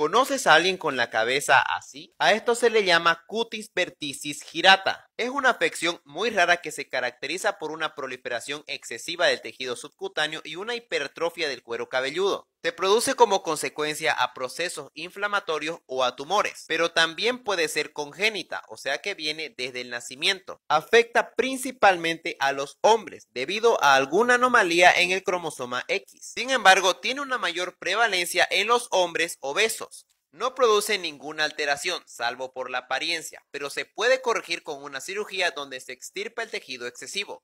¿Conoces a alguien con la cabeza así? A esto se le llama cutis verticis girata. Es una afección muy rara que se caracteriza por una proliferación excesiva del tejido subcutáneo y una hipertrofia del cuero cabelludo. Se produce como consecuencia a procesos inflamatorios o a tumores, pero también puede ser congénita, o sea que viene desde el nacimiento. Afecta principalmente a los hombres debido a alguna anomalía en el cromosoma X. Sin embargo, tiene una mayor prevalencia en los hombres obesos. No produce ninguna alteración, salvo por la apariencia, pero se puede corregir con una cirugía donde se extirpa el tejido excesivo.